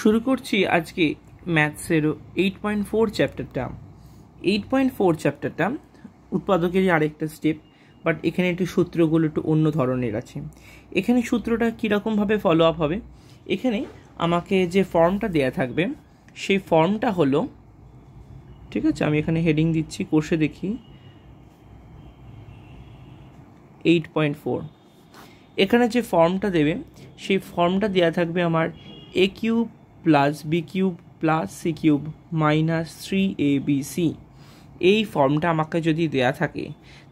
শুরু করছি আজকে ম্যাথসের এইট পয়েন্ট ফোর চ্যাপ্টারটা এইট পয়েন্ট ফোর চ্যাপ্টারটা উৎপাদকেরই আরেকটা স্টেপ বাট এখানে একটু সূত্রগুলো একটু অন্য ধরনের আছে এখানে সূত্রটা কীরকমভাবে ফলো আপ হবে এখানে আমাকে যে ফর্মটা দেয়া থাকবে সেই ফর্মটা হলো ঠিক আছে আমি এখানে হেডিং দিচ্ছি কোর্সে দেখি এইট পয়েন্ট ফোর এখানে যে ফর্মটা দেবে সেই ফর্মটা দেয়া থাকবে আমার A cube plus B cube plus C cube minus three A B C এই ফর্মটা আমাকে যদি দেয়া থাকে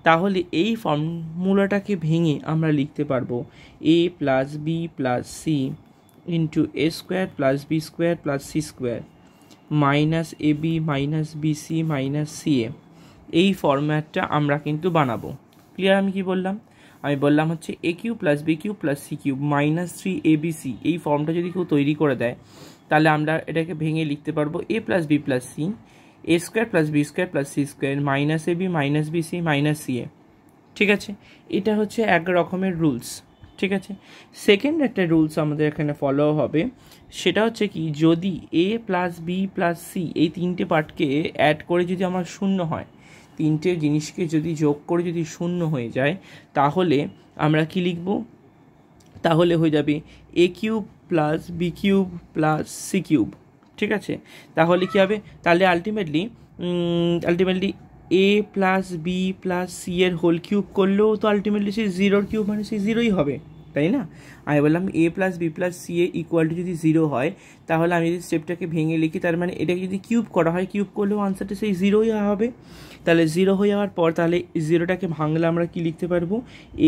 তাহলে এই ফর্মুলাটাকে ভেঙে আমরা লিখতে পারবো A plus B plus C into A square plus B square plus C square minus A B minus B C minus C A এই ফর্ম্যাটটা আমরা কিন্তু বানাবো ক্লিয়ার আমি কি বললাম আমি বললাম হচ্ছে A cube plus B cube plus C cube minus three A B C এই ফর্মটা যদি কেউ তৈরি করে দেয় তাহলে আমরা এটাকে ভেঙে লিখতে পারবো A plus B plus C A square plus B square plus C square minus A B minus B C minus C A ঠিক আছে এটা হচ্ছে এক রকমের রুলস ঠিক আছে সেকেন্ড একটা রুলস আমাদের এখানে ফলো হবে সেটা হচ্ছে কি যদি A plus B plus C এই তিনটে পার্টকে অ্যাড করে যদি আমার শূন্য হয় তিনটে জিনিসকে যদি যোগ করে যদি শূন্য হয়ে যায় তাহলে আমরা কি লিখব তাহলে হয়ে যাবে A cube plus B cube plus C cube ঠিক আছে তাহলে কী হবে তাহলে ultimately ultimately A plus B plus C এর হোল কিউব করলেও তো আলটিমেটলি সেই জিরোর কিউব মানে সেই জিরোই হবে তাই না আমি বললাম A plus B plus C A equal যদি জিরো হয় তাহলে আমি যদি স্টেপটাকে ভেঙে লিখি তার মানে এটাকে যদি কিউব করা হয় কিউব করলেও আনসারটা সেই জিরোই হবে তাহলে জিরো হয়ে যাওয়ার পর তাহলে জিরোটাকে ভাঙলে আমরা কি লিখতে পারবো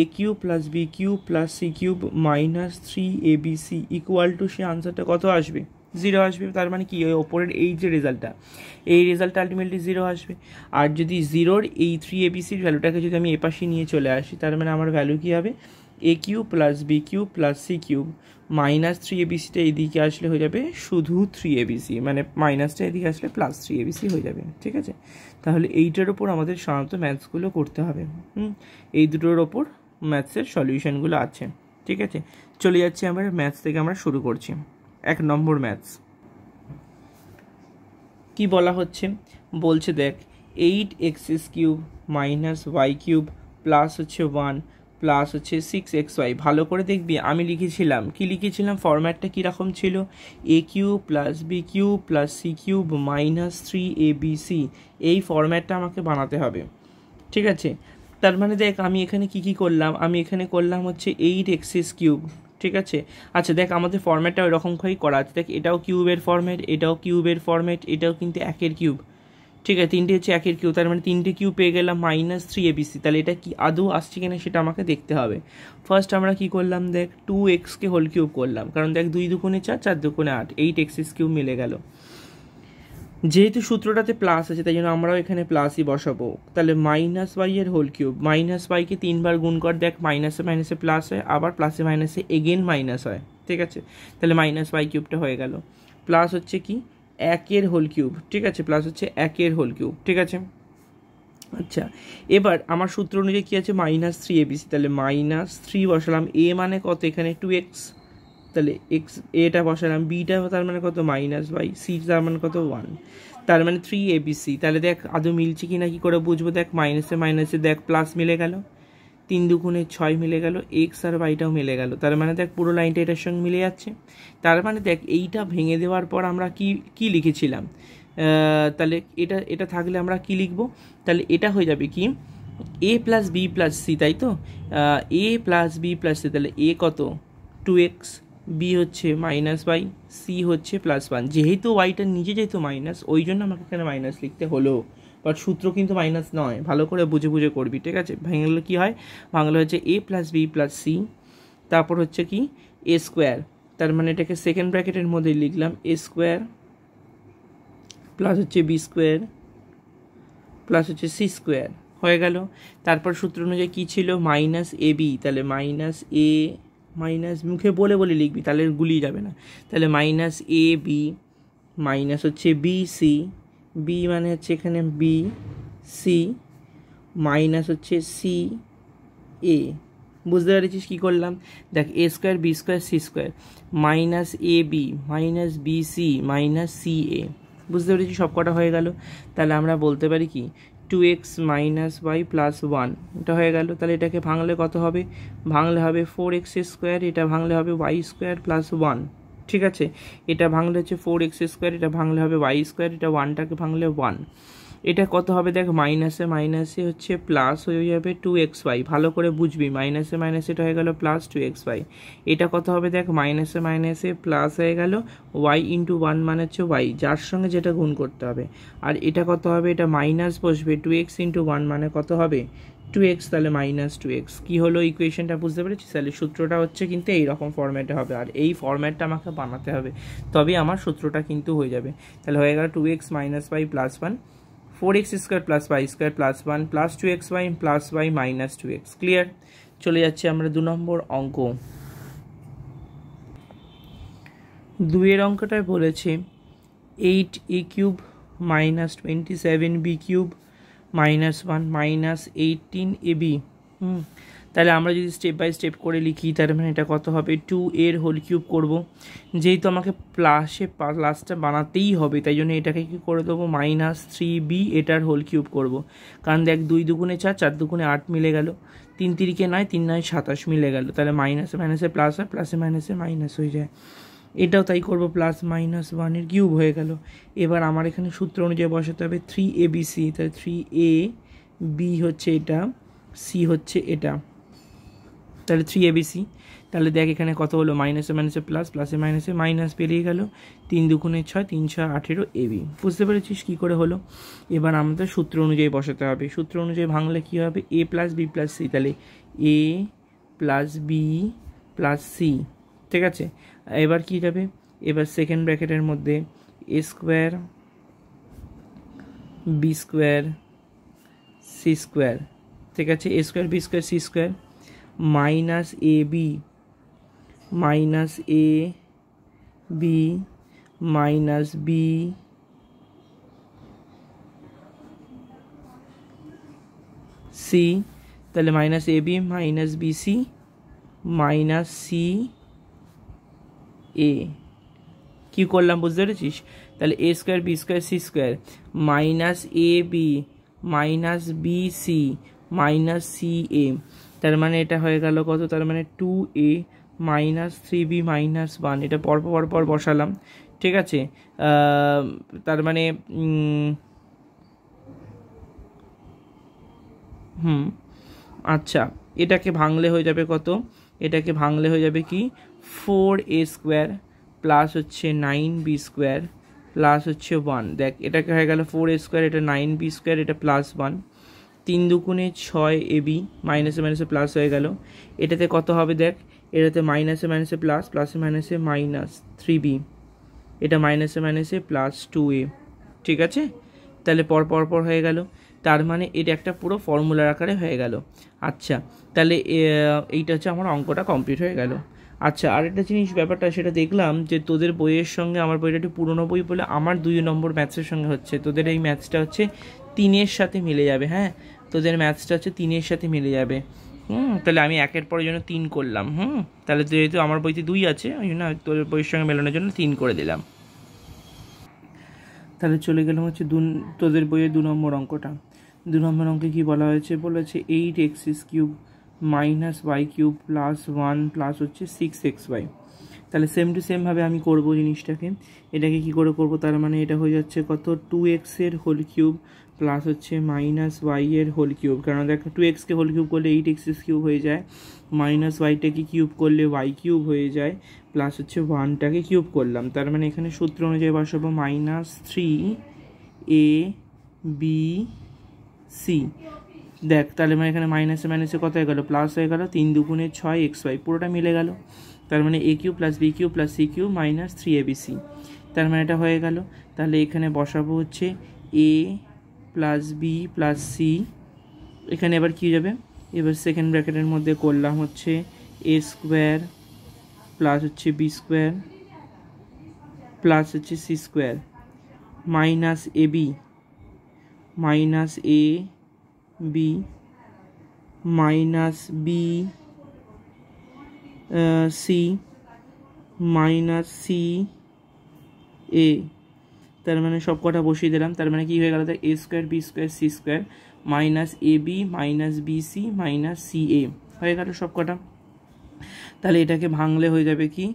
A cube plus B cube plus C cube minus three A B C equal to সে আনসারটা কত আসবে জিরো আসবে তার মানে কি ওই ওপরের এই যে রেজাল্টটা এই রেজাল্টটা আলটিমেটলি জিরো আসবে আর যদি জিরোর এই থ্রি এবিসির ভ্যালুটাকে যদি আমি এপাশে নিয়ে চলে আসি তার মানে আমার ভ্যালু কী হবে A cube plus B cube plus C cube minus three এবিসিটা এদিকে আসলে হয়ে যাবে শুধু থ্রি এবিসি মানে মাইনাসটা এদিকে আসলে প্লাস থ্রি এবিসি হয়ে যাবে ঠিক আছে তাহলে এইটার ওপর আমাদের সাধারণত ম্যাথসগুলো করতে হবে হুম এই দুটোর ওপর ম্যাথসের সলিউশনগুলো আছে ঠিক আছে চলে যাচ্ছে আমরা ম্যাথস থেকে আমরা শুরু করছি এক নম্বর ম্যাথস কি বলা হচ্ছে বলছে দেখ eight X cube minus Y cube plus হচ্ছে ওয়ান প্লাস হচ্ছে সিক্স এক্স ওয়াই ভালো করে দেখবি আমি লিখেছিলাম কি লিখেছিলাম ফরম্যাটটা কীরকম ছিল A cube plus B cube plus C cube minus three A B C এই ফরম্যাটটা আমাকে বানাতে হবে ঠিক আছে তার মানে দেখ আমি এখানে কি কি করলাম আমি এখানে করলাম হচ্ছে এইট এক্সিস কিউব ঠিক আছে আচ্ছা দেখ আমাদের ফর্ম্যাটটা ওইরকম করেই করা আছে দেখ এটাও কিউবের ফর্ম্যাট এটাও কিউবের ফর্ম্যাট এটাও কিন্তু একের কিউব ঠিক আছে তিনটে হচ্ছে একের কিউ তার মানে তিনটে কিউ পেয়ে গেলাম মাইনাস থ্রি এবিসি তাহলে এটা কি আদৌ আসছে কিনা সেটা আমাকে দেখতে হবে ফার্স্ট আমরা কি করলাম দেখ টু এক্সকে হোল কিউব করলাম কারণ দেখ দুই দুকোণে চার চার দুকোণে আট এইট এক্স কিউব মিলে গেল যেহেতু সূত্রটাতে প্লাস আছে তাই জন্য আমরাও এখানে প্লাসই বসাবো তাহলে মাইনাস ওয়াই এর হোল কিউব মাইনাস ওয়াইকে তিনবার গুণ কর দেখ মাইনাসে মাইনাসে প্লাস হয় আবার প্লাসে মাইনাসে এগেন মাইনাস হয় ঠিক আছে তাহলে মাইনাস ওয়াই কিউবটা হয়ে গেল প্লাস হচ্ছে কি একের হোল কিউব ঠিক আছে প্লাস হচ্ছে একের হোল কিউব ঠিক আছে আচ্ছা এবার আমার সূত্র অনুযায়ী কী আছে মাইনাস থ্রি এবিসি তাহলে মাইনাস থ্রি বসালাম এ মানে কত এখানে টু এক্স তাহলে এক্স এটা বসালাম বিটা তার মানে কত মাইনাস বাই সি তার মানে কত ওয়ান তার মানে থ্রি এবিসি তাহলে দেখ আদৌ মিলছে কি না কি করে বুঝবো দেখ মাইনাসে মাইনাসে দেখ প্লাস মিলে গেল তিন দুগুণে ছয় মিলে গেল এক্স আর ওয়াইটাও মিলে গেল তার মানে দেখ পুরো লাইনটা এটার সঙ্গে মিলে যাচ্ছে তার মানে দেখ এইটা ভেঙে দেওয়ার পর আমরা কি কি লিখেছিলাম তাহলে এটা এটা থাকলে আমরা কি লিখব তাহলে এটা হয়ে যাবে কি এ প্লাস বি প্লাস সি তাই তো A plus B plus C তাহলে এ কত টু এক্স বি হচ্ছে মাইনাস ওয়াই সি হচ্ছে প্লাস ওয়ান যেহেতু ওয়াইটা নিজে যেহেতু মাইনাস ওই জন্য আমাকে এখানে মাইনাস লিখতে হলো বাট সূত্র কিন্তু মাইনাস নয় ভালো করে বুঝে বুঝে করবি ঠিক আছে ভাঙলে কী হয় ভাঙলে হচ্ছে এ প্লাস বি প্লাস সি তারপর হচ্ছে কি এ স্কোয়ার তার মানে এটাকে সেকেন্ড ব্র্যাকেটের মধ্যে লিখলাম এ স্কোয়ার প্লাস হচ্ছে বি স্কোয়ার প্লাস হচ্ছে সি স্কোয়ার হয়ে গেল তারপর সূত্র অনুযায়ী কী ছিল মাইনাস এ বি তাহলে মাইনাস এ মাইনাস মুখে বলে বলে লিখবি তাহলে গুলি যাবে না তাহলে মাইনাস এ বি মাইনাস হচ্ছে বি সি বি মানে হচ্ছে এখানে বি সি মাইনাস হচ্ছে সি এ বুঝতে পেরেছিস কী করলাম দেখ A square B square C square minus A B minus B C minus C A বুঝতে পেরেছি সব কটা হয়ে গেল তাহলে আমরা বলতে পারি কি two x minus Y plus one এটা হয়ে গেল তাহলে এটাকে ভাঙলে কত হবে ভাঙলে হবে ফোর এক্স স্কোয়ার এটা ভাঙলে হবে ওয়াই স্কোয়ার প্লাস ওয়ান ঠিক আছে এটা ভাঙলে হচ্ছে ফোর এক্স স্কোয়ার এটা ভাঙলে হবে ওয়াই স্কোয়ার এটা ওয়ানটাকে ভাঙলে ওয়ান এটা কত হবে দেখ মাইনাসে মাইনাসে হচ্ছে প্লাস হয়ে যাবে টু এক্স ওয়াই ভালো করে বুঝবি মাইনাসে মাইনাসে এটা হয়ে গেল প্লাস টু এক্স ওয়াই এটা কত হবে দেখ মাইনাসে মাইনাসে প্লাস হয়ে গেল ওয়াই ইন্টু ওয়ান মানে হচ্ছে ওয়াই যার সঙ্গে যেটা গুণ করতে হবে আর এটা কত হবে এটা মাইনাস বসবে টু এক্স ইন্টু ওয়ান মানে কত হবে টু এক্স তাহলে মাইনাস টু এক্স কী হলো ইকুয়েশনটা বুঝতে পেরেছি তাহলে সূত্রটা হচ্ছে কিন্তু এই রকম ফর্ম্যাটে হবে আর এই ফর্ম্যাটটা আমাকে বানাতে হবে তবেই আমার সূত্রটা কিন্তু হয়ে যাবে তাহলে হয়ে গেল two x minus Y plus one four x square plus Y square plus one plus two X Y plus Y minus two X clear চলে যাচ্ছি আমরা দু নম্বর অঙ্ক দুইয়ের অঙ্কটায় বলেছে eight A cube minus twenty seven B cube minus one minus eighteen A B হুম তাহলে আমরা যদি স্টেপ বাই স্টেপ করে লিখি তার মানে এটা কত হবে টু এর হোল কিউব করব যেহেতু আমাকে প্লাসে প্লাসটা বানাতেই হবে তাই জন্য এটাকে কী করে দেবো মাইনাস থ্রি বি এটার হোল কিউব করব কারণ দেখ দুই দুগুণে চার চার দুগুণে আট মিলে গেল তিন তিরিকে নয় তিন নয় সাতাশ মিলে গেল তাহলে মাইনাসে মাইনাসে প্লাস হয় প্লাসে মাইনাসে মাইনাস হয়ে যায় এটাও তাই করব প্লাস মাইনাস ওয়ানের কিউব হয়ে গেল এবার আমার এখানে সূত্র অনুযায়ী বসাতে হবে থ্রি এ বি সি তাহলে থ্রি এ বি হচ্ছে এটা সি হচ্ছে এটা তাহলে থ্রি এ বি সি তাহলে দেখ এখানে কত হলো মাইনাসে মাইনাসে প্লাস প্লাসে মাইনাসে মাইনাস পেরিয়ে গেল তিন দুগুণে ছয় তিন ছয় আঠেরো এবি বুঝতে পেরেছিস কী করে হলো এবার আমাদের সূত্র অনুযায়ী বসাতে হবে সূত্র অনুযায়ী ভাঙলে কী হবে A plus B plus C তাহলে এ প্লাস বি প্লাস সি ঠিক আছে এবার কি যাবে এবার সেকেন্ড ব্র্যাকেটের মধ্যে A square B square C square ঠিক আছে A square B square C square minus A B minus A B minus B C তাহলে minus A B minus B C minus C A কি করলাম বুঝতে পেরেছিস তাহলে A square B square C square minus A B minus B C minus C এ তার মানে এটা হয়ে গেল কত তার মানে টু এ minus three b minus one এটা পর পর বসালাম ঠিক আছে তার মানে হুম আচ্ছা এটাকে ভাঙলে হয়ে যাবে কত এটাকে ভাঙলে হয়ে যাবে কি ফোর এ স্কোয়ার প্লাস হচ্ছে নাইন বি স্কোয়ার প্লাস হচ্ছে ওয়ান দেখ এটাকে হয়ে গেল ফোর এ স্কোয়ার এটা নাইন বি স্কোয়ার এটা প্লাস ওয়ান তিন দুকুণে ছয় এ বি মাইনাসে মাইনাসে প্লাস হয়ে গেল এটাতে কত হবে দেখ এটাতে মাইনাসে মাইনাসে প্লাস প্লাসে মাইনাসে মাইনাস থ্রি বি এটা মাইনাসে মাইনাসে প্লাস টু এ ঠিক আছে তাহলে পর পর পর হয়ে গেল তার মানে এটা একটা পুরো ফর্মুলার আকারে হয়ে গেল আচ্ছা তাহলে এইটা হচ্ছে আমার অঙ্কটা কমপ্লিট হয়ে গেল আচ্ছা আরেকটা জিনিস ব্যাপারটা সেটা দেখলাম যে তোদের বইয়ের সঙ্গে আমার বইটা একটু পুরনো বই বলে আমার দুই নম্বর ম্যাথসের সঙ্গে হচ্ছে তোদের এই ম্যাথসটা হচ্ছে তিনের সাথে মিলে যাবে হ্যাঁ তোদের ম্যাথসটা হচ্ছে তিনের সাথে মিলে যাবে হুম তাহলে আমি একের পরের জন্য তিন করলাম হুম তাহলে যেহেতু আমার বইতে দুই আছে ওই জন্য তোদের বইয়ের সঙ্গে মেলানোর জন্য তিন করে দিলাম তাহলে চলে গেলাম হচ্ছে দু তোদের বইয়ের দু নম্বর অঙ্কটা দু নম্বর অঙ্কে কী বলা হয়েছে বলেছে eight x's cube minus Y cube plus one plus হচ্ছে সিক্স এক্স ওয়াই তাহলে সেম টু সেমভাবে আমি করব জিনিসটাকে এটাকে কি করে করব তার মানে এটা হয়ে যাচ্ছে কত টু এক্সের হোল কিউব প্লাস হচ্ছে মাইনাস ওয়াইয়ের হোল কিউব কারণ দেখ টু এক্সকে হোল কিউব করলে এইট এক্সেস কিউব হয়ে যায় মাইনাস ওয়াইটাকে কিউব করলে ওয়াই কিউব হয়ে যায় প্লাস হচ্ছে ওয়ানটাকে কিউব করলাম তার মানে এখানে সূত্র অনুযায়ী বসাবো minus three A B c দেখ তাহলে মানে এখানে মাইনাসে মাইনাসে কত হয়ে গেলো প্লাস হয়ে গেলো তিন দুগুণে ছয় এক্স ওয়াই পুরোটা মিলে গেল তার মানে a cube plus B cube plus C cube minus three A B C তার মানে এটা হয়ে গেল তাহলে এখানে বসাবো হচ্ছে এ প্লাস বি প্লাস সি এখানে এবার কী যাবে এবার সেকেন্ড ব্র্যাকেটের মধ্যে করলাম হচ্ছে এ স্কোয়ার প্লাস হচ্ছে বি স্কোয়ার প্লাস হচ্ছে C square minus A B minus A B minus B C minus C এ তার মানে সব কটা বসিয়ে দিলাম তার মানে কি হয়ে গেল তাই a square B square C square minus A B minus B C minus C a হয়ে গেল সব কটা তাহলে এটাকে ভাঙলে হয়ে যাবে কি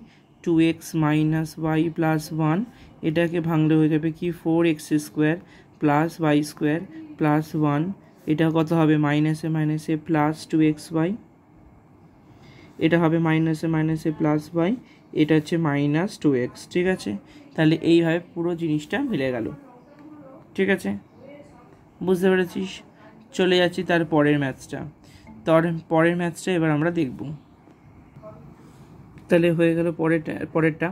two x minus Y plus one এটাকে ভাঙলে হয়ে যাবে কি four x square plus Y square plus one এটা কত হবে মাইনাসে মাইনাসে প্লাস টু এক্স ওয়াই এটা হবে মাইনাসে মাইনাসে প্লাস ওয়াই এটা হচ্ছে মাইনাস টু এক্স ঠিক আছে তাহলে এইভাবে পুরো জিনিসটা মিলে গেল ঠিক আছে বুঝতে পেরেছিস চলে যাচ্ছি তার পরের ম্যাথসটা তার পরের ম্যাথসটা এবার আমরা দেখব তাহলে হয়ে গেল পরেরটা পরেরটা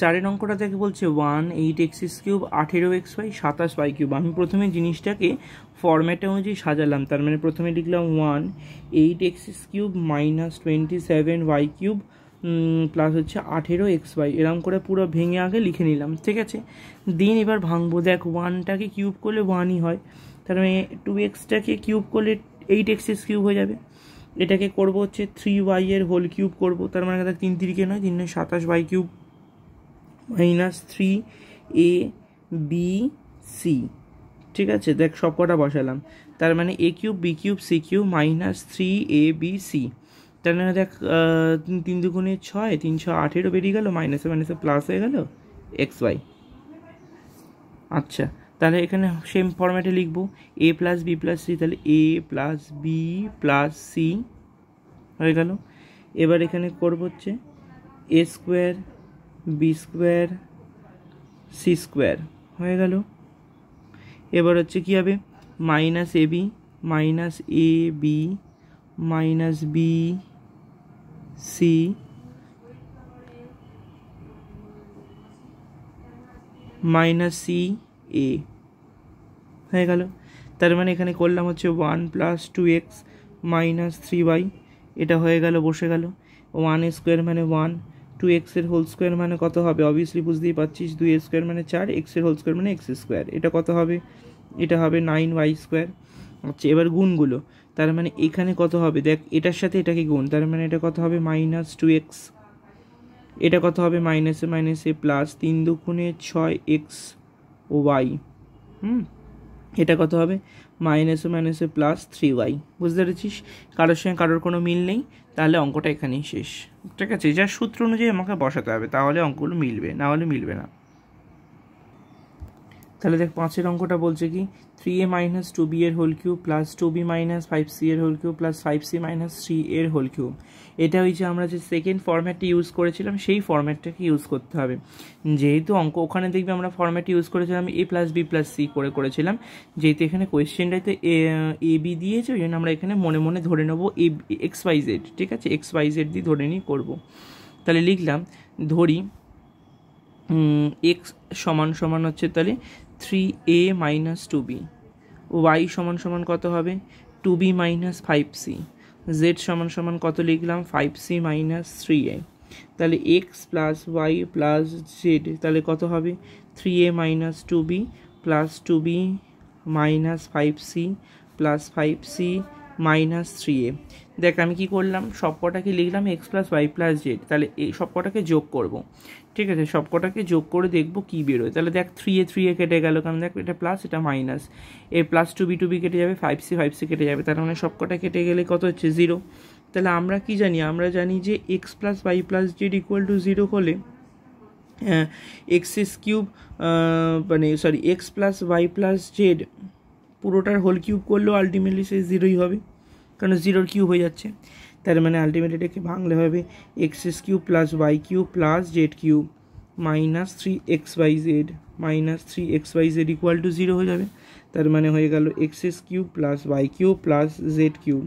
চারের অঙ্কটা দেখে বলছে ওয়ান এইট এক্সিস কিউব আঠেরো এক্স ওয়াই সাতাশ ওয়াই কিউব আমি প্রথমে জিনিসটাকে ফরম্যাটে অনুযায়ী সাজালাম তার মানে প্রথমে লিখলাম one eight x's cube minus twenty seven y cube plus হচ্ছে আঠেরো এক্স ওয়াই এরম করে পুরো ভেঙে আগে লিখে নিলাম ঠিক আছে দিন এবার ভাঙবো দেখ ওয়ানটাকে কিউব করলে ওয়ানই হয় তার মানে টু এক্সটাকে কিউব করলে এইট এক্সিস কিউব হয়ে যাবে এটাকে করবো হচ্ছে থ্রি ওয়াইয়ের হোল কিউব করব তার মানে তিন তিরিকে নয় তিন সাতাশ y cube minus three A B c ঠিক আছে দেখ সব কটা বসালাম তার মানে a cube b cube c cube minus three A B C তার মানে দেখ তিন দুগুণে ছয় তিনশো আঠেরো বেরিয়ে গেল মাইনাসে মাইনাসে প্লাস হয়ে গেল এক্স ওয়াই আচ্ছা তাহলে এখানে সেম ফর্ম্যাটে লিখব a plus B plus C তাহলে এ প্লাস বি প্লাস সি হয়ে গেল এবার এখানে করব হচ্ছে a square B square C square হয়ে গেল এবার হচ্ছে কী হবে minus A B minus A B minus B C minus C a হয়ে গেল তার মানে এখানে করলাম হচ্ছে one plus two x minus three by এটা হয়ে গেল বসে গেল ওয়ান স্কোয়ার মানে ওয়ান টু এক্সের হোল স্কোয়ার মানে কত হবে অবভিয়াসলি বুঝতেই পারছিস দুই এক্স স্কোয়ার মানে চার এক্সের হোল স্কোয়ার মানে এক্স স্কোয়ার এটা কত হবে এটা হবে নাইন ওয়াই স্কোয়ার আচ্ছা এবার গুণগুলো তার মানে এখানে কত হবে দেখ এটার সাথে এটাকে গুণ তার মানে এটা কত হবে মাইনাস টু এক্স এটা কত হবে মাইনাসে মাইনাসে প্লাস তিন দুগুণে ছয় এক্স ওয়াই হুম এটা কত হবে মাইনাসে মাইনাসে প্লাস থ্রি ওয়াই বুঝতে পেরেছিস কারোর সঙ্গে কারোর কোনো মিল নেই তাহলে অঙ্কটা এখানেই শেষ ঠিক আছে যার সূত্র অনুযায়ী আমাকে বসাতে হবে তাহলে অঙ্কগুলো মিলবে না হলে মিলবে না তাহলে দেখ পাঁচের অঙ্কটা বলছে কি three a minus two b এর whole cube plus two b minus five c এর whole cube plus five c minus three এর হোল কিউব এটা ওই যে আমরা যে সেকেন্ড ফর্ম্যাটটি ইউজ করেছিলাম সেই ফর্ম্যাটটাকে ইউজ করতে হবে যেহেতু অঙ্ক ওখানে দেখবে আমরা ফর্ম্যাট ইউজ করেছিলাম a plus B plus c করে করেছিলাম যেহেতু এখানে কোয়েশ্চেনটাই তো এ বি দিয়েছে ওই জন্য আমরা এখানে মনে মনে ধরে নেবো এ এক্স ওয়াই জেড ঠিক আছে এক্স ওয়াই জেড দিয়ে ধরে নিয়ে করবো তাহলে লিখলাম ধরি এক্স সমান সমান হচ্ছে তাহলে three a minus two b y সমান সমান কত হবে two b minus five c z সমান সমান কত লিখলাম five c minus three a তাহলে x plus y plus z তাহলে কত হবে three a minus two b plus two b minus five c plus five c minus three a দেখ আমি কি করলাম সবকটাকে লিখলাম x plus y plus z তাহলে এই সবকটাকে যোগ করব ঠিক আছে সবকটাকে যোগ করে দেখব কি বেরোয় তাহলে দেখ থ্রি এ থ্রি এ কেটে গেল কারণ দেখ এটা প্লাস এটা minus a plus two b two b কেটে যাবে ফাইভ সি ফাইভ সি কেটে যাবে তার মানে সবকটা কেটে গেলে কত হচ্ছে জিরো তাহলে আমরা কি জানি আমরা জানি যে x plus y plus z equal to zero হলে এক্সিস কিউব মানে sorry x plus y plus z পুরোটার হোল কিউব করলেও আলটিমেটলি সে জিরোই হবে কারণ জিরোর কিউব হয়ে যাচ্ছে তার মানে আলটিমেটলি এটাকে ভাঙলে হবে x's cube plus y cube plus z cube minus three x y z minus three x y z equal to zero হয়ে যাবে তার মানে হয়ে গেল x's cube plus y cube plus z cube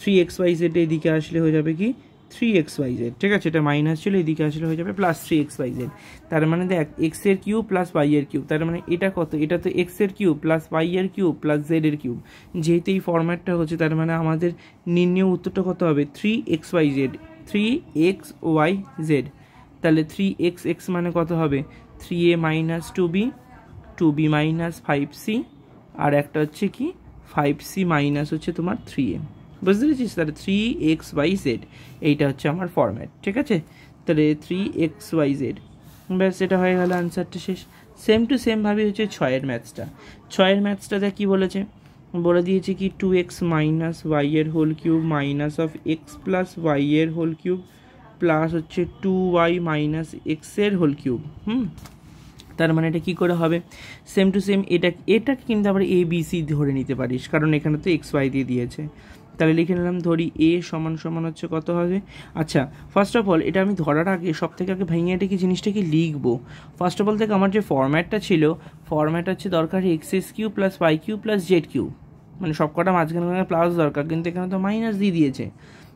three x y z এদিকে আসলে হয়ে যাবে কি থ্রি এক্স ওয়াই জেড ঠিক আছে এটা মাইনাস ছিল এদিকে আসলে হয়ে যাবে plus three x y z তার মানে দেখ এক্সের কিউব প্লাস ওয়াইয়ের কিউব তার মানে এটা কত এটা তো এক্সের কিউব প্লাস ওয়াইয়ের কিউব প্লাস জেডের কিউব যেহেতু এই ফর্ম্যাটটা হচ্ছে তার মানে আমাদের নির্ণ উত্তরটা কত হবে three x y z three x y z তাহলে থ্রি এক্স এক্স মানে কত হবে three a minus two b two b minus five c আর একটা হচ্ছে কি ফাইভ সি মাইনাস হচ্ছে তোমার থ্রি এ বুঝতে পেরেছিস তাহলে থ্রি এক্স ওয়াই জেড এইটা হচ্ছে আমার ফর্ম্যাট ঠিক আছে তাহলে থ্রি এক্স ওয়াই জেড ব্যাস এটা হয়ে গেল আনসারটা শেষ সেম টু সেমভাবে হচ্ছে ছয়ের ম্যাথসটা ছয়ের ম্যাথসটা দেখ কী বলেছে বলে দিয়েছে কি টু এক্স মাইনাস ওয়াই এর whole cube minus of x plus y এর হোল কিউব প্লাস হচ্ছে টু ওয়াই মাইনাস এক্সের হোল কিউব হুম তার মানে এটা কী করে হবে সেম টু সেম এটা এটাকে কিন্তু আবার এ বি সি ধরে নিতে পারিস কারণ এখানে তো এক্স ওয়াই দিয়ে দিয়েছে তাহলে লিখে নিলাম ধরি এ সমান সমান হচ্ছে কত হবে আচ্ছা ফার্স্ট অফ অল এটা আমি ধরার আগে সব থেকে আগে ভেঙে এটা কি জিনিসটা কি লিখবো ফার্স্ট অফ অল থেকে আমার যে ফর্ম্যাটটা ছিল ফর্ম্যাট হচ্ছে দরকার x's cube plus y cube plus z cube মানে সবকটা কটা মাঝখানে প্লাস দরকার কিন্তু এখানে তো মাইনাস দিয়ে দিয়েছে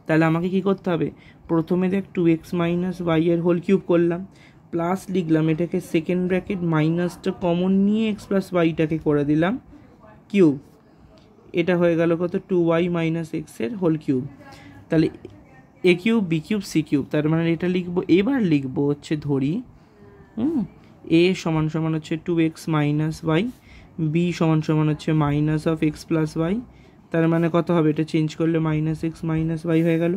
তাহলে আমাকে কি করতে হবে প্রথমে দেখ টু এক্স মাইনাস ওয়াই এর হোল কিউব করলাম প্লাস লিখলাম এটাকে সেকেন্ড ব্র্যাকেট মাইনাসটা কমন নিয়ে এক্স প্লাস ওয়াইটাকে করে দিলাম কিউব এটা হয়ে গেল কত টু ওয়াই মাইনাস এক্সের হোল কিউব তাহলে a cube b cube c cube তার মানে এটা লিখবো এবার লিখবো হচ্ছে ধরি হুম এ সমান সমান হচ্ছে two x minus y b সমান সমান হচ্ছে minus of x plus y তার মানে কত হবে এটা চেঞ্জ করলে মাইনাস এক্স মাইনাস ওয়াই হয়ে গেল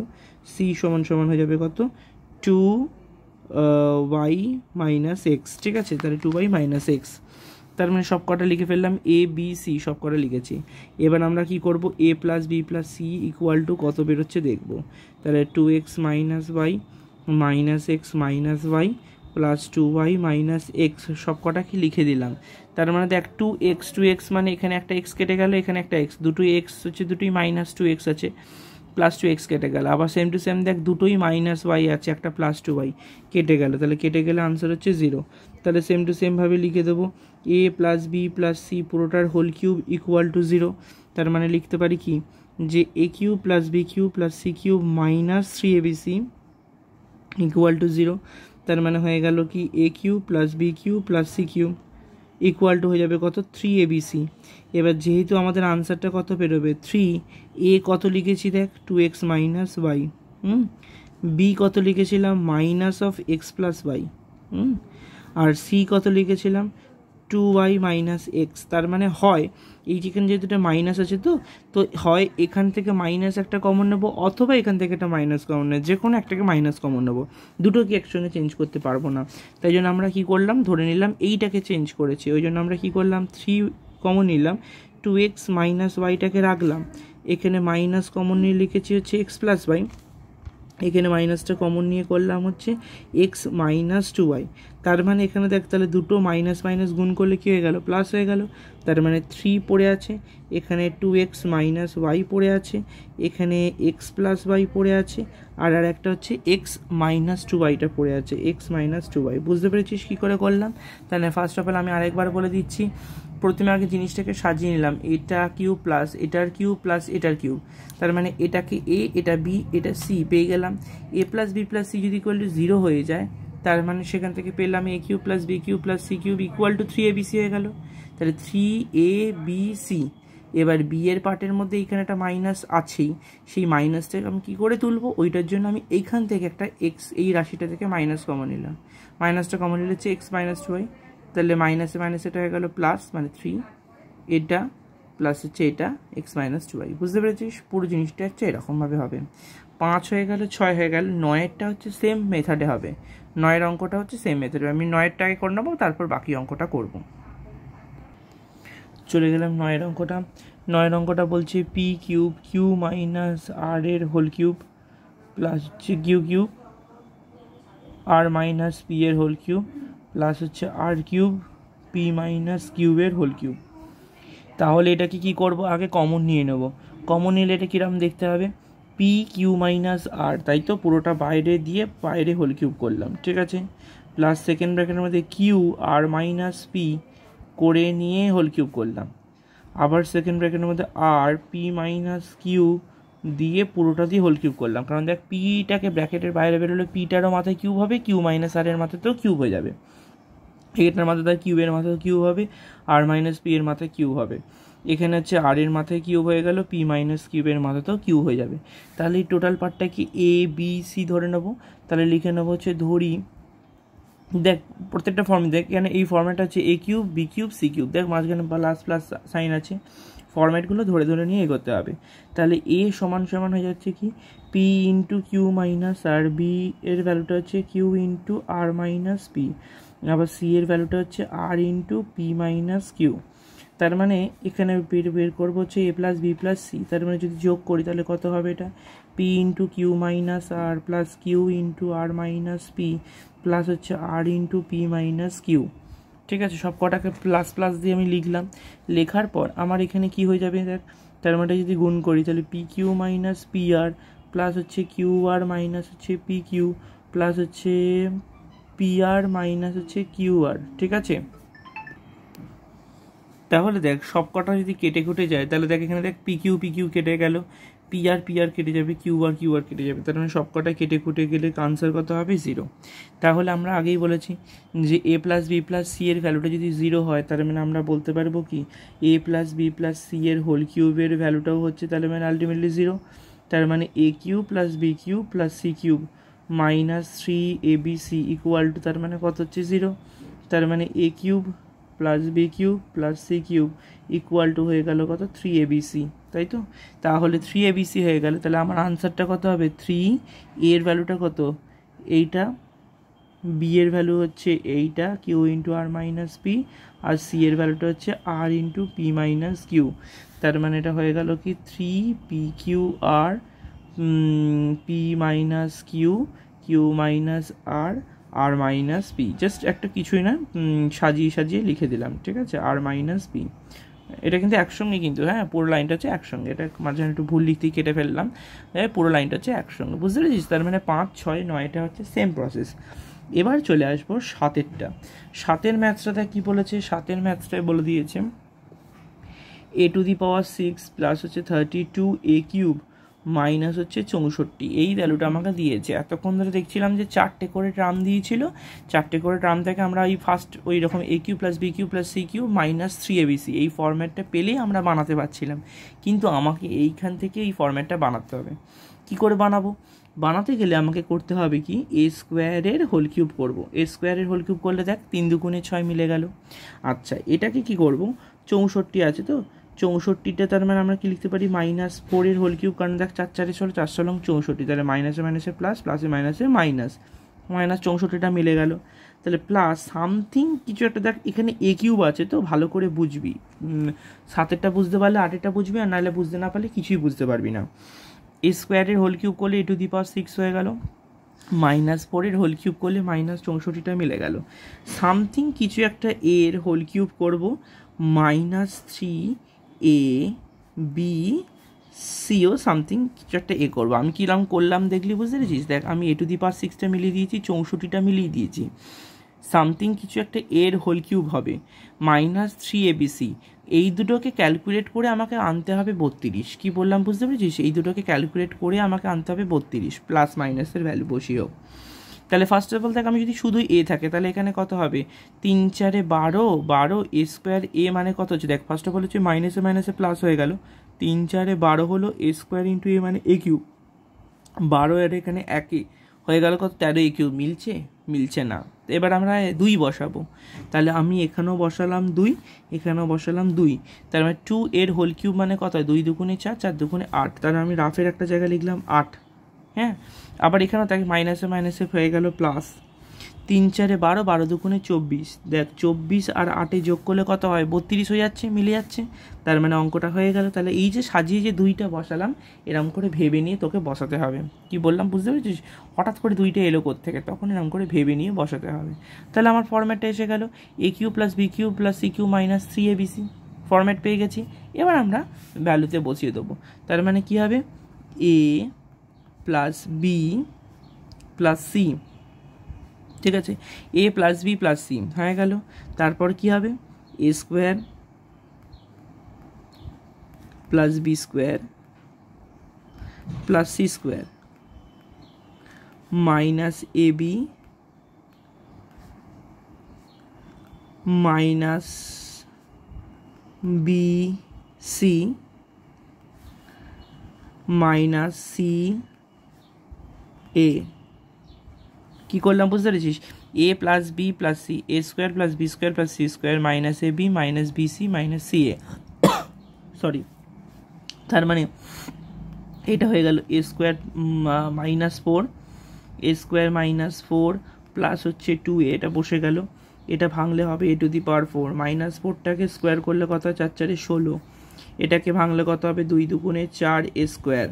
সি সমান সমান হয়ে যাবে কত টু ওয়াই মাইনাস এক্স ঠিক আছে তাহলে টু ওয়াই মাইনাস এক্স তার মানে সব কটা লিখে ফেললাম এ বি সি সব কটা লিখেছি এবার আমরা কি করব a plus B plus c equal to কত বেরোচ্ছে দেখব তাহলে two x minus y minus x minus Y plus two y minus x সব কটা কি লিখে দিলাম তার মানে দেখ টু এক্স টু এক্স মানে এখানে একটা এক্স কেটে গেল এখানে একটা এক্স দুটোই এক্স হচ্ছে দুটোই মাইনাস টু এক্স আছে প্লাস টু এক্স কেটে গেল আবার সেম টু সেম দেখ দুটোই মাইনাস ওয়াই আছে একটা প্লাস টু ওয়াই কেটে গেল তাহলে কেটে গেলে আনসার হচ্ছে জিরো তাহলে সেম টু সেমভাবে লিখে দেবো a plus B plus c পুরোটার whole cube equal to zero তার মানে লিখতে পারি কি যে a cube plus B cube plus C cube minus three a b c equal to zero তার মানে হয়ে গেল কি a cube plus B cube plus C cube equal to হয়ে যাবে কত থ্রি এবিসি এবার যেহেতু আমাদের আনসারটা কত বেরোবে থ্রি এ কত লিখেছি দেখ two x minus y hmm b কত লিখেছিলাম minus of x plus y hmm আর সি কত লিখেছিলাম টু ওয়াই মাইনাস এক্স তার মানে হয় এইখানে যেহেতু এটা মাইনাস আছে তো তো হয় এখান থেকে মাইনাস একটা কমন নেবো অথবা এখান থেকে একটা মাইনাস কমন নেবো যে কোনো একটাকে মাইনাস কমন নেবো দুটো কি একসঙ্গে চেঞ্জ করতে পারবো না তাই জন্য আমরা কি করলাম ধরে নিলাম এইটাকে চেঞ্জ করেছি ওই জন্য আমরা কি করলাম থ্রি কমন নিলাম টু এক্স মাইনাস ওয়াইটাকে রাখলাম এখানে মাইনাস কমন নিয়ে লিখেছি হচ্ছে এক্স প্লাস ওয়াই এখানে মাইনাসটা কমন নিয়ে করলাম হচ্ছে এক্স মাইনাস টু ওয়াই তার মানে এখানে দেখ তাহলে দুটো মাইনাস মাইনাস গুণ করলে কী হয়ে গেল প্লাস হয়ে গেল তার মানে থ্রি পড়ে আছে এখানে টু এক্স মাইনাস ওয়াই পড়ে আছে এখানে এক্স প্লাস ওয়াই পড়ে আছে আর আর একটা হচ্ছে এক্স মাইনাস টু ওয়াইটা পড়ে আছে এক্স মাইনাস টু ওয়াই বুঝতে পেরেছিস কী করে করলাম তাহলে ফার্স্ট অফ অল আমি আরেকবার বলে দিচ্ছি প্রথমে আগে জিনিসটাকে সাজিয়ে নিলাম এটা কিউ প্লাস এটার কিউ প্লাস এটার কিউ তার মানে এটাকে এ এটা বি এটা সি পেয়ে গেলাম a plus B plus c যদি ইকুয়াল টু জিরো হয়ে যায় তার মানে সেখান থেকে পেলাম a cube plus B cube plus C cube equal to three A B c হয়ে গেল তাহলে থ্রি এ বি সি এবার বি এর পার্টের মধ্যে এখানে একটা মাইনাস আছেই সেই মাইনাসটাকে আমি কি করে তুলবো ওইটার জন্য আমি এইখান থেকে একটা এক্স এই রাশিটা থেকে মাইনাস কমন নিলাম মাইনাসটা কমন নিলে হচ্ছে এক্স মাইনাস টু ওয়াই তাহলে মাইনাসে মাইনাস এটা হয়ে গেল প্লাস মানে থ্রি এটা প্লাস হচ্ছে এটা এক্স মাইনাস টু ওয়াই বুঝতে পেরেছিস পুরো জিনিসটা হচ্ছে এরকমভাবে হবে পাঁচ হয়ে গেল ছয় হয়ে গেল নয়েরটা হচ্ছে সেম মেথডে হবে নয়ের অঙ্কটা হচ্ছে সেম মেথডে আমি নয়েরটাকে করে নেবো তারপর বাকি অঙ্কটা করব চলে গেলাম নয়ের অঙ্কটা নয়ের অঙ্কটা বলছে p cube q minus r এর হোল কিউব প্লাস হচ্ছে q cube r minus p এর হোল কিউব প্লাস হচ্ছে আর কিউব পি মাইনাস কিউবের হোল কিউব তাহলে এটাকে কি করব আগে কমন নিয়ে নেব কমন নিলে এটা কীরকম দেখতে হবে পি কিউ মাইনাস আর তাই তো পুরোটা বাইরে দিয়ে বাইরে হোল কিউব করলাম ঠিক আছে প্লাস সেকেন্ড ব্র্যাকেটের মধ্যে কিউ আর মাইনাস পি করে নিয়ে হোল কিউব করলাম আবার সেকেন্ড ব্র্যাকেটের মধ্যে আর পি মাইনাস কিউ দিয়ে পুরোটা দিয়ে হোল কিউব করলাম কারণ দেখ পিটাকে ব্র্যাকেটের বাইরে বেরোলে পিটারও মাথায় কিউব হবে কিউ মাইনাস আর এর মাথাতেও কিউব হয়ে যাবে এটার মাথায় তার কিউ এর মাথায় কিউ হবে আর মাইনাস পি এর মাথায় কিউ হবে এখানে হচ্ছে আর এর মাথায় কিউ হয়ে গেল পি মাইনাস কিউবের মাথাতেও কিউ হয়ে যাবে তাহলে এই টোটাল পার্টটা কি এ বি সি ধরে নেবো তাহলে লিখে নেব হচ্ছে ধরি দেখ প্রত্যেকটা ফর্ম দেখ এখানে এই ফর্ম্যাটটা হচ্ছে a cube b cube c cube দেখ মাঝখানে প্লাস প্লাস সাইন আছে ফর্ম্যাটগুলো ধরে ধরে নিয়ে এগোতে হবে তাহলে এ সমান সমান হয়ে যাচ্ছে কি p into q minus r b এর ভ্যালুটা হচ্ছে কিউ ইন্টু আর মাইনাস পি আবার সি এর ভ্যালুটা হচ্ছে আর ইন্টু পি মাইনাস কিউ তার মানে এখানে বের বের করবো হচ্ছে এ প্লাস বি প্লাস সি তার মানে যদি যোগ করি তাহলে কত হবে এটা p into q minus r plus q into আর মাইনাস পি প্লাস হচ্ছে আর ইন্টু পি মাইনাস কিউ ঠিক আছে সব কটাকে প্লাস প্লাস দিয়ে আমি লিখলাম লেখার পর আমার এখানে কি হয়ে যাবে দেখ তার মানে যদি গুণ করি তাহলে p q minus P r plus হচ্ছে কিউ আর মাইনাস হচ্ছে পি কিউ প্লাস হচ্ছে পি আর মাইনাস হচ্ছে কিউ আর ঠিক আছে তাহলে দেখ সব কটা যদি কেটে কুটে যায় তাহলে দেখ এখানে দেখ পি কিউ পি কিউ কেটে গেল পি আর পি আর কেটে যাবে কিউআর আর কিউ আর কেটে যাবে তার মানে সব কটা কেটে কুটে গেলে আনসার কত হবে জিরো তাহলে আমরা আগেই বলেছি যে a plus B plus C এর ভ্যালুটা যদি জিরো হয় তার মানে আমরা বলতে পারবো কি এ প্লাস বি প্লাস সি এর হোল কিউবের ভ্যালুটাও হচ্ছে তাহলে মানে আলটিমেটলি জিরো তার মানে a cube plus B cube plus C cube minus three a a b c equal to তার মানে কত হচ্ছে জিরো তার মানে a cube plus B cube plus C cube equal to হয়ে গেল কত থ্রি এ এবিসি তাই তো তাহলে থ্রি এ এবিসি হয়ে গেল তাহলে আমার আনসারটা কত হবে থ্রি এর ভ্যালুটা কত এইটা বি এর ভ্যালু হচ্ছে এইটা কিউ ইন্টু আর মাইনাস পি আর সি এর ভ্যালুটা হচ্ছে আর ইন্টু পি মাইনাস কিউ তার মানে এটা হয়ে গেল কি three P Q R P minus Q Q minus R R minus P just একটা কিছুই না সাজিয়ে সাজিয়ে লিখে দিলাম ঠিক আছে আর মাইনাস পি এটা কিন্তু একসঙ্গে কিন্তু হ্যাঁ পুরো লাইনটা হচ্ছে একসঙ্গে এটা মাঝখানে একটু ভুল লিখতেই কেটে ফেললাম হ্যাঁ পুরো লাইনটা হচ্ছে একসঙ্গে বুঝতে পেরেছিস তার মানে পাঁচ ছয় নয়টা হচ্ছে সেম প্রসেস এবার চলে আসবো সাতেরটা সাতের ম্যাথসটাতে কী বলেছে সাতের ম্যাথসটায় বলে দিয়েছে A to the power six plus হচ্ছে thirty two A cube minus হচ্ছে চৌষট্টি এই ভ্যালুটা আমাকে দিয়েছে এতক্ষণ ধরে দেখছিলাম যে চারটে করে ট্রাম দিয়েছিল চারটে করে ট্রাম থেকে আমরা ওই ফার্স্ট ওই রকম A cube plus B cube plus C cube minus three ABC এই ফর্ম্যাটটা পেলেই আমরা বানাতে পারছিলাম কিন্তু আমাকে এইখান থেকে এই ফর্ম্যাটটা বানাতে হবে কি করে বানাবো বানাতে গেলে আমাকে করতে হবে কি এ স্কোয়ারের হোল কিউব করবো এ স্কোয়ারের হোল কিউব করলে দেখ তিন দুগুণে ছয় মিলে গেল আচ্ছা এটাকে কি করব চৌষট্টি আছে তো চৌষট্টিটা তার মানে আমরা কি লিখতে পারি মাইনাস ফোরের হোল কিউব কারণ দেখ চার চারে ষোলো চারশো লং চৌষট্টি তাহলে মাইনাসে মাইনাসে প্লাস প্লাসে মাইনাসে মাইনাস মাইনাস চৌষট্টিটা মিলে গেল তাহলে প্লাস সামথিং কিছু একটা দেখ এখানে এ কিউব আছে তো ভালো করে বুঝবি সাতেরটা বুঝতে পারলে আটেরটা বুঝবি আর নাহলে বুঝতে না পারলে কিছুই বুঝতে পারবি না এ স্কোয়ারের হোল কিউব করলে এ টু দি পাওয়ার সিক্স হয়ে গেল মাইনাস ফোরের হোল কিউব করলে মাইনাস চৌষট্টিটা মিলে গেল সামথিং কিছু একটা এর হোল কিউব করবো মাইনাস থ্রি এ বি সিও সামথিং কিছু একটা এ করবো আমি কিরম করলাম দেখলি বুঝতে পেরেছিস দেখ আমি এ টু দি পাওয়ার সিক্সটা মিলিয়ে দিয়েছি চৌষট্টিটা মিলিয়ে দিয়েছি সামথিং কিছু একটা এর হোল কিউব হবে মাইনাস থ্রি এবিসি এই দুটোকে ক্যালকুলেট করে আমাকে আনতে হবে বত্রিশ কি বললাম বুঝতে পেরেছিস এই দুটোকে ক্যালকুলেট করে আমাকে আনতে হবে বত্রিশ প্লাস মাইনাসের ভ্যালু বসিয়েও তাহলে ফার্স্ট অফ অল দেখ আমি যদি শুধুই এ থাকে তাহলে এখানে কত হবে তিন চারে বারো বারো এ স্কোয়ার এ মানে কত হচ্ছে দেখ ফার্স্ট অফ অল হচ্ছে মাইনাসে মাইনাসে প্লাস হয়ে গেল তিন চারে বারো হলো এ স্কোয়ার ইন্টু এ মানে এ কিউব বারো এর এখানে একই হয়ে গেল কত তেরো এ কিউব মিলছে মিলছে না এবার আমরা দুই বসাবো তাহলে আমি এখানেও বসালাম দুই এখানেও বসালাম দুই তার মানে টু এর হোল কিউব মানে কত দুই দুগুণে চার চার দুগুণে আট তাহলে আমি রাফের একটা জায়গায় লিখলাম আট হ্যাঁ আবার এখানেও তাকে মাইনাসে মাইনাসে হয়ে গেল প্লাস তিন চারে বারো বারো দুগুণে চব্বিশ দেখ চব্বিশ আর আটে যোগ করলে কত হয় বত্রিশ হয়ে যাচ্ছে মিলে যাচ্ছে তার মানে অঙ্কটা হয়ে গেল তাহলে এই যে সাজিয়ে যে দুইটা বসালাম এরম করে ভেবে নিয়ে তোকে বসাতে হবে কি বললাম বুঝতে পেরেছিস হঠাৎ করে দুইটা এলো থেকে তখন এরম করে ভেবে নিয়ে বসাতে হবে তাহলে আমার ফর্ম্যাটটা এসে গেল A cube plus B cube plus C cube minus three A BC format পেয়ে গেছি এবার আমরা ভ্যালুতে বসিয়ে দেবো তার মানে কি হবে A plus B plus C ঠিক আছে A plus B plus C হয়ে গেল তারপর কি হবে A square plus B square plus C square minus A B minus B C minus C A কী করলাম বুঝতে পেরেছিস A plus B plus C A square plus B square plus C square minus A B minus B C minus C A sorry তার মানে এটা হয়ে গেল A square minus four A square minus four plus হচ্ছে two A এটা বসে গেল এটা ভাঙলে হবে A to the power four minus ফোরটাকে স্কোয়ার করলে কত চার চারে ষোলো এটাকে ভাঙলে কত হবে দুই দুগুণে চার এ স্কোয়ার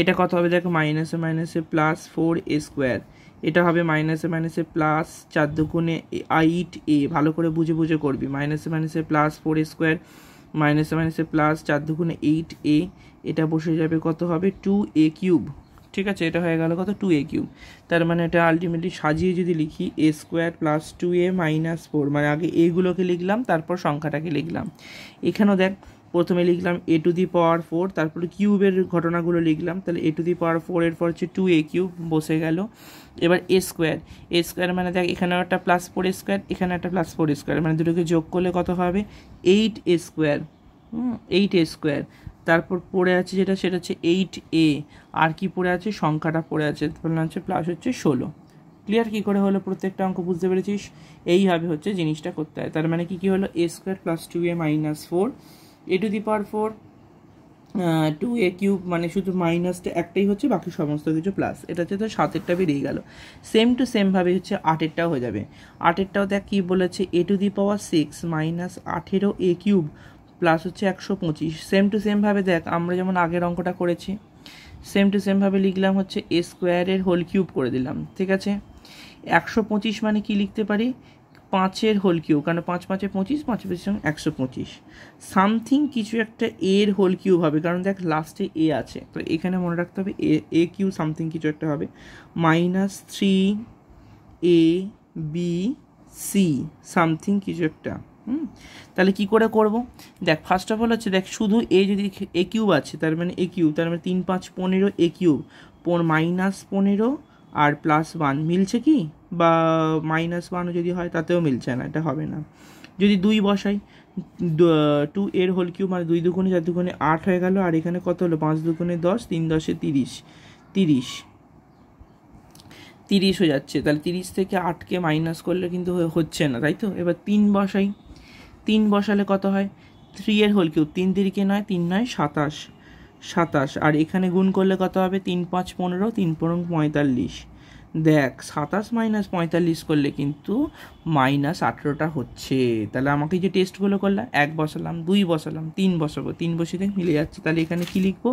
এটা কত হবে দেখো মাইনাসে মাইনাসে প্লাস ফোর এ স্কোয়ার এটা হবে মাইনাসে মাইনাসে প্লাস চার দুগুণে আইট এ ভালো করে বুঝে বুঝে করবি মাইনাসে মাইনাসে প্লাস ফোর এ স্কোয়ার মাইনাসে মাইনাসে প্লাস চার দুগুণে এইট এ এটা বসে যাবে কত হবে টু এ কিউব ঠিক আছে এটা হয়ে গেল কত টু এ কিউব তার মানে এটা আলটিমেটলি সাজিয়ে যদি লিখি A square plus two A minus four মানে আগে এগুলোকে লিখলাম তারপর সংখ্যাটাকে লিখলাম এখানেও দেখ প্রথমে লিখলাম এ টু দি পাওয়ার ফোর তারপরে কিউবের ঘটনাগুলো লিখলাম তাহলে এ টু দি পাওয়ার ফোর এর পর হচ্ছে টু এ কিউব বসে গেল এবার এ স্কোয়ার এ স্কোয়ার মানে দেখ এখানে একটা প্লাস ফোর স্কোয়ার এখানে একটা প্লাস ফোর স্কোয়ার মানে দুটোকে যোগ করলে কত হবে eight A square eight A square তারপর পড়ে আছে যেটা সেটা হচ্ছে এইট এ আর কি পড়ে আছে সংখ্যাটা পড়ে আছে বললাম হচ্ছে প্লাস হচ্ছে ষোলো ক্লিয়ার কী করে হলো প্রত্যেকটা অঙ্ক বুঝতে পেরেছিস এইভাবে হচ্ছে জিনিসটা করতে হয় তার মানে কি কী হলো A square plus two A minus four A to the power four two A cube মানে শুধু মাইনাসটা একটাই হচ্ছে বাকি সমস্ত কিছু প্লাস এটা হচ্ছে তো সাতেরটা বেরিয়ে গেল সেম টু সেমভাবে হচ্ছে আটেরটাও হয়ে যাবে আটেরটাও দেখ কী বলেছে A to the power six minus আঠেরো এ কিউব প্লাস হচ্ছে একশো পঁচিশ সেম টু সেমভাবে দেখ আমরা যেমন আগের অঙ্কটা করেছি সেম টু সেমভাবে লিখলাম হচ্ছে এ স্কোয়ারের হোল কিউব করে দিলাম ঠিক আছে একশো পঁচিশ মানে কি লিখতে পারি পাঁচের হোল কিউব কারণ পাঁচ পাঁচে পঁচিশ পাঁচ পাঁচের সঙ্গে একশো পঁচিশ সামথিং কিছু একটা এর হোল কিউব হবে কারণ দেখ লাস্টে এ আছে তো এখানে মনে রাখতে হবে এ এ কিউ সামথিং কিছু একটা হবে minus three A B C something কিছু একটা হুম তাহলে কি করে করব দেখ ফার্স্ট অফ অল হচ্ছে দেখ শুধু এ যদি এ কিউব আছে তার মানে এ কিউব তার মানে তিন পাঁচ পনেরো এ কিউব মাইনাস পনেরো আর প্লাস ওয়ান মিলছে কি বা মাইনাস ওয়ানও যদি হয় তাতেও মিলছে না এটা হবে না যদি দুই বসাই টু এর হোল কিউ মানে দুই দুগুণে চার দুগুণে আট হয়ে গেল আর এখানে কত হলো পাঁচ দুগুণে দশ তিন দশে তিরিশ তিরিশ তিরিশ হয়ে যাচ্ছে তাহলে তিরিশ থেকে আটকে মাইনাস করলে কিন্তু হচ্ছে না তাই তো এবার তিন বসাই তিন বসালে কত হয় থ্রি এর হোল কিউ তিন তিরিকে নয় তিন নয় সাতাশ সাতাশ আর এখানে গুণ করলে কত হবে তিন পাঁচ পনেরো তিন পনেরো পঁয়তাল্লিশ দেখ সাতাশ মাইনাস পঁয়তাল্লিশ করলে কিন্তু মাইনাস আঠেরোটা হচ্ছে তাহলে আমাকে যে টেস্টগুলো করলাম এক বসালাম দুই বসালাম তিন বসাবো তিন দেখ মিলে যাচ্ছে তাহলে এখানে কি লিখবো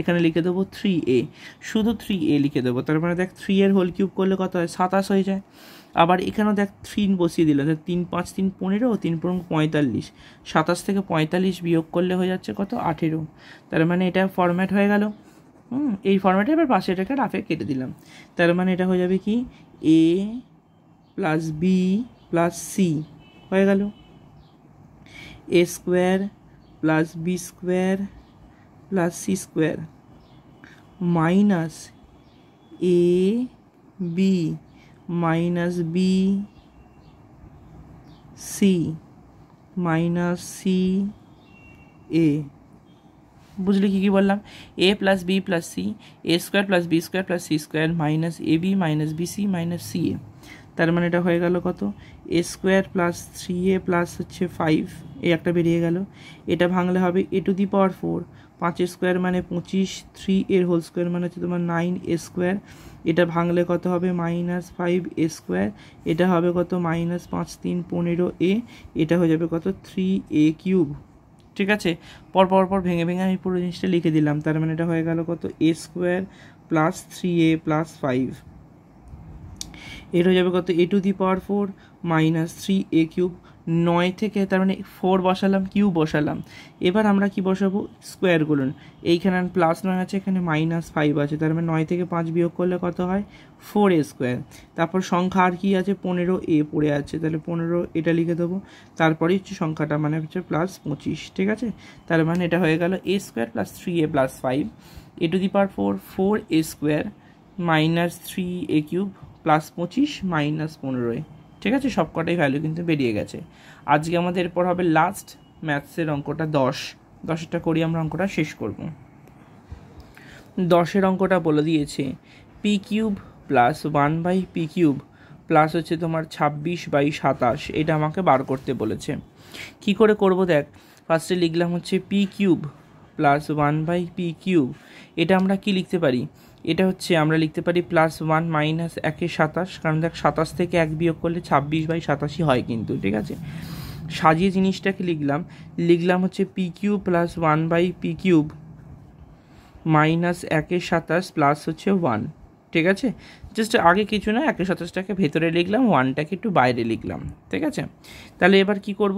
এখানে লিখে দেবো থ্রি এ শুধু থ্রি এ লিখে দেবো তার মানে দেখ থ্রি এর হোল কিউব করলে কত হয় সাতাশ হয়ে যায় আবার এখানেও দেখ থ্রিন বসিয়ে দিলাম তিন পাঁচ তিন পনেরো তিন পনেরো পঁয়তাল্লিশ সাতাশ থেকে পঁয়তাল্লিশ বিয়োগ করলে হয়ে যাচ্ছে কত আঠেরো তার মানে এটা ফরম্যাট হয়ে গেল হুম এই ফরম্যাটে এবার পাশে এটাকে রাফে কেটে দিলাম তার মানে এটা হয়ে যাবে কি এ প্লাস বি প্লাস সি হয়ে গেল A square plus B square plus C square minus A B minus B C minus C A বুঝলি কী কী বললাম A plus B plus C A square plus B square plus C square minus A B minus B C minus C এ তার মানে এটা হয়ে গেল কত A square plus three A plus হচ্ছে ফাইভ এই একটা বেরিয়ে গেল এটা ভাঙলে হবে A to the power four পাঁচ স্কোয়ার মানে পঁচিশ থ্রি এর হোল স্কোয়ার মানে হচ্ছে তোমার নাইন এ স্কোয়ার এটা ভাঙলে কত হবে মাইনাস ফাইভ এ স্কোয়ার এটা হবে কত মাইনাস পাঁচ তিন পনেরো এ এটা হয়ে যাবে কত থ্রি এ কিউব ঠিক আছে পর পর পর ভেঙে ভেঙে আমি পুরো জিনিসটা লিখে দিলাম তার মানে এটা হয়ে গেল কত A square plus three A plus five এটা হয়ে যাবে কত A to the power four minus three A cube নয় থেকে তার মানে ফোর বসালাম কিউ বসালাম এবার আমরা কি বসাবো স্কোয়ার স্কোয়ারগুলোন এইখানে প্লাস নয় আছে এখানে মাইনাস ফাইভ আছে তার মানে নয় থেকে পাঁচ বিয়োগ করলে কত হয় ফোর এ স্কোয়ার তারপর সংখ্যা আর কী আছে পনেরো এ পড়ে আছে তাহলে পনেরো এটা লিখে দেবো তারপরে হচ্ছে সংখ্যাটা মানে হচ্ছে প্লাস পঁচিশ ঠিক আছে তার মানে এটা হয়ে গেল A square plus three A plus five A to the power four four A square minus three A cube plus পঁচিশ মাইনাস পনেরোয় ঠিক আছে সবকটাই ভ্যালু কিন্তু বেরিয়ে গেছে আজকে আমাদের এরপর হবে লাস্ট ম্যাথসের অঙ্কটা দশ দশটা করি আমরা অঙ্কটা শেষ করব দশের অঙ্কটা বলে দিয়েছে P cube plus one by P cube plus হচ্ছে তোমার ছাব্বিশ বাই সাতাশ এটা আমাকে বার করতে বলেছে কি করে করব দেখ ফার্স্টে লিখলাম হচ্ছে P cube plus one by P cube এটা আমরা কি লিখতে পারি এটা হচ্ছে আমরা লিখতে পারি প্লাস ওয়ান মাইনাস একে সাতাশ কারণ দেখ সাতাশ থেকে এক বিয়োগ করলে ছাব্বিশ বাই সাতাশই হয় কিন্তু ঠিক আছে সাজিয়ে জিনিসটাকে লিখলাম লিখলাম হচ্ছে P Q plus one by P cube minus একে সাতাশ প্লাস হচ্ছে ওয়ান ঠিক আছে জাস্ট আগে কিছু না একশো সাতাশটাকে ভেতরে লিখলাম ওয়ানটাকে একটু বাইরে লিখলাম ঠিক আছে তাহলে এবার কি করব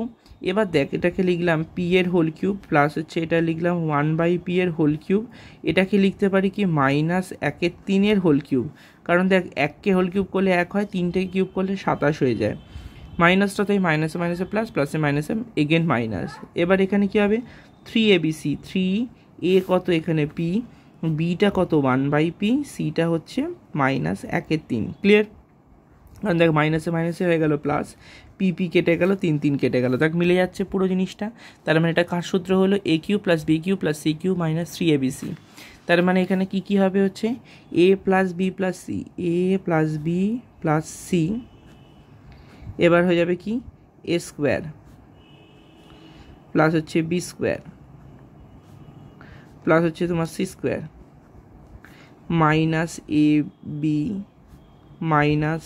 এবার দেখ এটাকে লিখলাম পি এর হোল কিউব প্লাস হচ্ছে এটা লিখলাম ওয়ান বাই পি এর হোল কিউব এটাকে লিখতে পারি কি মাইনাস একের তিনের হোল কিউব কারণ দেখ এককে হোল কিউব করলে এক হয় তিনটে কিউব করলে সাতাশ হয়ে যায় মাইনাসটা তো এই মাইনাসে মাইনাসে প্লাস প্লাসে মাইনাসে এগেন মাইনাস এবার এখানে কি হবে থ্রি এবিসি থ্রি এ কত এখানে পি বিটা কত ওয়ান বাই পি সিটা হচ্ছে মাইনাস একের তিন ক্লিয়ার কারণ দেখ মাইনাসে মাইনাসে হয়ে গেল প্লাস পিপি কেটে গেল তিন তিন কেটে গেল দেখ মিলে যাচ্ছে পুরো জিনিসটা তার মানে এটা কার সূত্র হলো A cube plus B cube plus C cube minus three A B C তার মানে এখানে কি কি হবে হচ্ছে এ plus B plus C A plus B plus C এবার হয়ে যাবে কি এ স্কোয়ার প্লাস হচ্ছে বি স্কোয়ার প্লাস হচ্ছে তোমার C square minus A B minus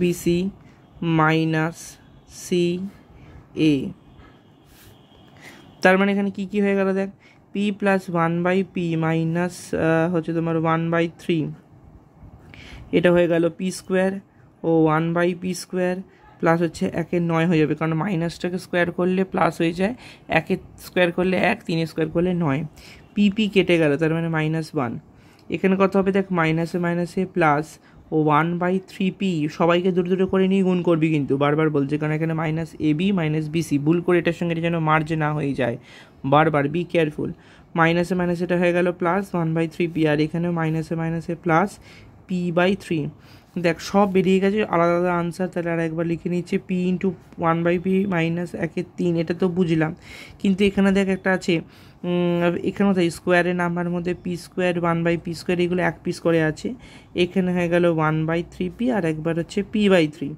BC minus C এ তার মানে এখানে কি কি হয়ে গেল দেখ P plus one by P minus হচ্ছে তোমার ওয়ান বাই থ্রি এটা হয়ে গেল পি স্কোয়ার ও one by P square plus হচ্ছে একের নয় হয়ে যাবে কারণ মাইনাসটাকে স্কোয়ার করলে প্লাস হয়ে যায় একে স্কোয়ার করলে এক তিনে স্কোয়ার করলে নয় পিপি কেটে গেল তার মানে মাইনাস ওয়ান এখানে কত হবে দেখ মাইনাসে মাইনাসে প্লাস ও ওয়ান বাই থ্রি পি সবাইকে দুটো দূরে করে নিয়ে গুণ করবি কিন্তু বারবার বলছে কারণ এখানে minus A B minus BC ভুল করে এটার সঙ্গে যেন মার্জ না হয়ে যায় বারবার বি কেয়ারফুল মাইনাসে মাইনাসে এটা হয়ে গেল plus one by three P আর এখানেও মাইনাসে মাইনাসে প্লাস পি বাই থ্রি দেখ সব বেরিয়ে গেছে আলাদা আলাদা আনসার তাহলে আর একবার লিখে নিচ্ছে P into one by P minus একের তিন এটা তো বুঝলাম কিন্তু এখানে দেখ একটা আছে এখানেও তাই স্কোয়ারের নাম্বার মধ্যে P square one by P square এগুলো এক পিস করে আছে এখানে হয়ে গেল ওয়ান বাই থ্রি পি আর একবার হচ্ছে পি বাই থ্রি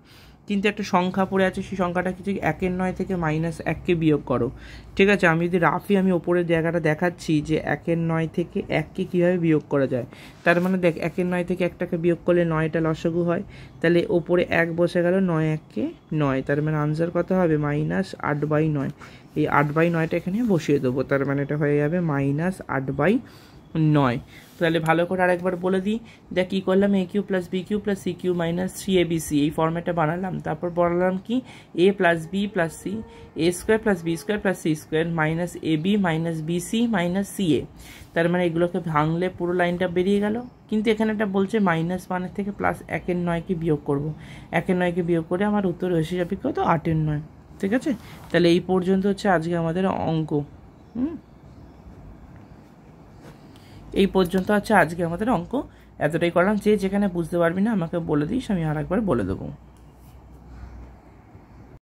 কিন্তু একটা সংখ্যা পড়ে আছে সেই সংখ্যাটা কিছু একের নয় থেকে মাইনাস এককে বিয়োগ করো ঠিক আছে আমি যদি রাফি আমি ওপরের জায়গাটা দেখাচ্ছি যে একের নয় থেকে এককে কীভাবে বিয়োগ করা যায় তার মানে দেখ একের নয় থেকে একটাকে বিয়োগ করলে নয়টা লসগু হয় তাহলে ওপরে এক বসে গেল নয় এককে নয় তার মানে আনসার কত হবে মাইনাস আট বাই নয় এই আট বাই নয়টা এখানে বসিয়ে দেবো তার মানে এটা হয়ে যাবে মাইনাস আট বাই নয় তাহলে ভালো করে আরেকবার বলে দিই দেখ কী করলাম A cube plus B cube plus C cube minus three A BC এই ফর্ম্যাটটা বানালাম তারপর বললাম কি এ plus B plus C A square plus B square plus C square minus A B minus BC minus C এ তার মানে এগুলোকে ভাঙলে পুরো লাইনটা বেরিয়ে গেল কিন্তু এখানে এটা বলছে মাইনাস ওয়ানের থেকে প্লাস একের নয়কে বিয়োগ করব একের নয়কে বিয়োগ করে আমার উত্তর এসে যাবে কত আটের নয় ঠিক আছে তাহলে এই পর্যন্ত হচ্ছে আজকে আমাদের অঙ্ক হুম এই পর্যন্ত আছে আজকে আমাদের অঙ্ক এতটাই করলাম যে যেখানে বুঝতে পারবি না আমাকে বলে দিস আমি আর একবার বলে দেবো